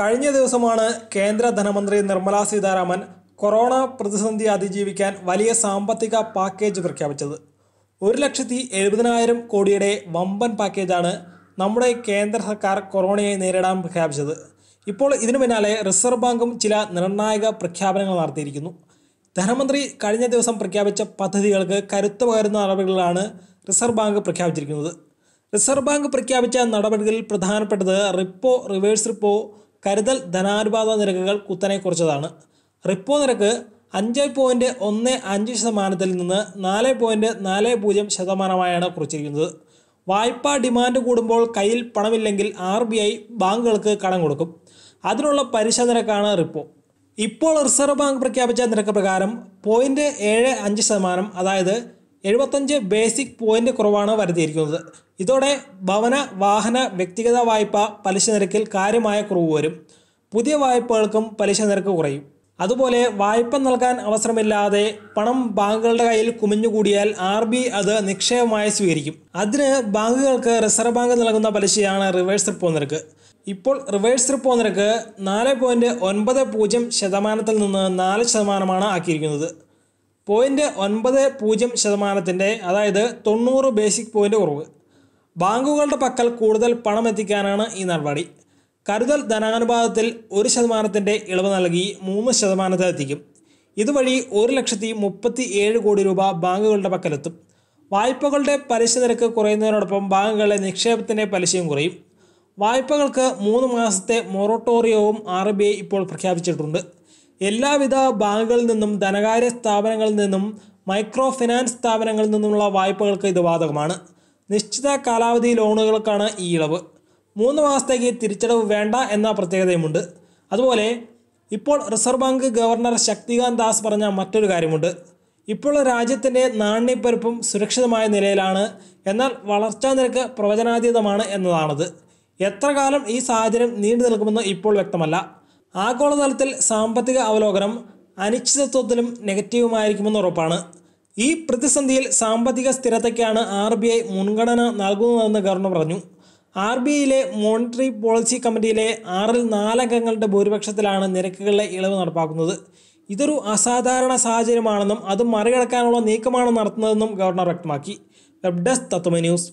കഴിഞ്ഞ ദിവസമാണ് കേന്ദ്ര ധനമന്ത്രി നിർമ്മലാ സീതാരാമൻ കൊറോണ പ്രതിസന്ധി അതിജീവിക്കാൻ വലിയ സാമ്പത്തിക പാക്കേജ് പ്രഖ്യാപിച്ചത് ഒരു ലക്ഷത്തി എഴുപതിനായിരം കോടിയുടെ വമ്പൻ പാക്കേജാണ് നമ്മുടെ കേന്ദ്ര സർക്കാർ കൊറോണയെ നേരിടാൻ പ്രഖ്യാപിച്ചത് ഇപ്പോൾ ഇതിനു പിന്നാലെ റിസർവ് ബാങ്കും ചില നിർണായക പ്രഖ്യാപനങ്ങൾ നടത്തിയിരിക്കുന്നു ധനമന്ത്രി കഴിഞ്ഞ ദിവസം പ്രഖ്യാപിച്ച പദ്ധതികൾക്ക് കരുത്തു പകരുന്ന നടപടികളാണ് റിസർവ് ബാങ്ക് പ്രഖ്യാപിച്ചിരിക്കുന്നത് റിസർവ് ബാങ്ക് പ്രഖ്യാപിച്ച നടപടികളിൽ പ്രധാനപ്പെട്ടത് റിപ്പോ റിവേഴ്സ് റിപ്പോ കരുതൽ ധനാനുപാത നിരക്കുകൾ കുത്തനെ കുറച്ചതാണ് റിപ്പോ നിരക്ക് അഞ്ച് പോയിൻറ്റ് ഒന്ന് അഞ്ച് ശതമാനത്തിൽ നിന്ന് നാല് പോയിൻറ്റ് നാല് പൂജ്യം ശതമാനമായാണ് കുറച്ചിരിക്കുന്നത് വായ്പാ ഡിമാൻഡ് കൂടുമ്പോൾ കയ്യിൽ പണമില്ലെങ്കിൽ ആർ ബി ഐ ബാങ്കുകൾക്ക് കടം കൊടുക്കും അതിനുള്ള പലിശ നിരക്കാണ് റിപ്പോ ഇപ്പോൾ റിസർവ് ബാങ്ക് പ്രഖ്യാപിച്ച നിരക്ക് പ്രകാരം പോയിൻറ്റ് ഏഴ് അഞ്ച് ശതമാനം അതായത് എഴുപത്തഞ്ച് ബേസിക് പോയിന്റ് കുറവാണ് വരുത്തിയിരിക്കുന്നത് ഇതോടെ ഭവന വാഹന വ്യക്തിഗത വായ്പ പലിശ നിരക്കിൽ കാര്യമായ കുറവ് വരും പുതിയ വായ്പകൾക്കും പലിശ നിരക്ക് കുറയും അതുപോലെ വായ്പ നൽകാൻ അവസരമില്ലാതെ പണം ബാങ്കുകളുടെ കയ്യിൽ കുമിഞ്ഞുകൂടിയാൽ ആർ ബി അത് നിക്ഷേപമായി സ്വീകരിക്കും അതിന് ബാങ്കുകൾക്ക് റിസർവ് ബാങ്ക് നൽകുന്ന പലിശയാണ് റിവേഴ്സ് റിപ്പോ നിരക്ക് ഇപ്പോൾ റിവേഴ്സ് റിപ്പോ നിരക്ക് നാല് പോയിൻറ്റ് ഒൻപത് പൂജ്യം ശതമാനത്തിൽ നിന്ന് നാല് ശതമാനമാണ് ആക്കിയിരിക്കുന്നത് പോയിൻറ്റ് ഒൻപത് പൂജ്യം ശതമാനത്തിൻ്റെ അതായത് തൊണ്ണൂറ് ബേസിക് പോയിൻ്റ് കുറവ് ബാങ്കുകളുടെ പക്കൽ കൂടുതൽ പണം എത്തിക്കാനാണ് ഈ നടപടി കരുതൽ ധനാനുപാതത്തിൽ ഒരു ശതമാനത്തിൻ്റെ ഇളവ് നൽകി മൂന്ന് ശതമാനത്തിലെത്തിക്കും ഇതുവഴി ഒരു ലക്ഷത്തി മുപ്പത്തി ഏഴ് കോടി രൂപ ബാങ്കുകളുടെ പക്കലെത്തും വായ്പകളുടെ പലിശ നിരക്ക് കുറയുന്നതിനോടൊപ്പം ബാങ്കുകളിലെ നിക്ഷേപത്തിൻ്റെ പലിശയും കുറയും വായ്പകൾക്ക് മൂന്ന് മാസത്തെ മൊറട്ടോറിയവും ആർ ഇപ്പോൾ പ്രഖ്യാപിച്ചിട്ടുണ്ട് എല്ലാവിധ ബാങ്കുകളിൽ നിന്നും ധനകാര്യ സ്ഥാപനങ്ങളിൽ നിന്നും മൈക്രോ ഫിനാൻസ് സ്ഥാപനങ്ങളിൽ നിന്നുമുള്ള വായ്പകൾക്ക് ഇത് ബാധകമാണ് നിശ്ചിത കാലാവധി ലോണുകൾക്കാണ് ഈ ഇളവ് മൂന്ന് മാസത്തേക്ക് തിരിച്ചടവ് വേണ്ട എന്ന പ്രത്യേകതയുമുണ്ട് അതുപോലെ ഇപ്പോൾ Reserve Bank governor Shaktikanta Das പറഞ്ഞ മറ്റൊരു കാര്യമുണ്ട് ഇപ്പോൾ രാജ്യത്തിൻ്റെ നാണ്യപ്പെരുപ്പും സുരക്ഷിതമായ നിലയിലാണ് എന്നാൽ വളർച്ചാ നിരക്ക് പ്രവചനാതീതമാണ് എന്നതാണത് എത്ര കാലം ഈ സാഹചര്യം നീണ്ടു നിൽക്കുമെന്ന് ഇപ്പോൾ വ്യക്തമല്ല ആഗോളതലത്തിൽ സാമ്പത്തിക അവലോകനം അനിശ്ചിതത്വത്തിലും നെഗറ്റീവുമായിരിക്കുമെന്ന് ഉറപ്പാണ് ഈ പ്രതിസന്ധിയിൽ സാമ്പത്തിക സ്ഥിരതയ്ക്കാണ് ആർ ബി ഐ മുൻഗണന നൽകുന്നതെന്ന് ഗവർണർ പറഞ്ഞു ആർ ബി ഐയിലെ മോണിറ്ററി പോളിസി കമ്മിറ്റിയിലെ ആറിൽ നാലംഗങ്ങളുടെ ഭൂരിപക്ഷത്തിലാണ് നിരക്കുകളിലെ ഇളവ് നടപ്പാക്കുന്നത് ഇതൊരു അസാധാരണ സാഹചര്യമാണെന്നും അത് മറികടക്കാനുള്ള നീക്കമാണ് നടത്തുന്നതെന്നും ഗവർണർ വ്യക്തമാക്കി വെബ് ഡെസ്ക് തത്വമേ ന്യൂസ്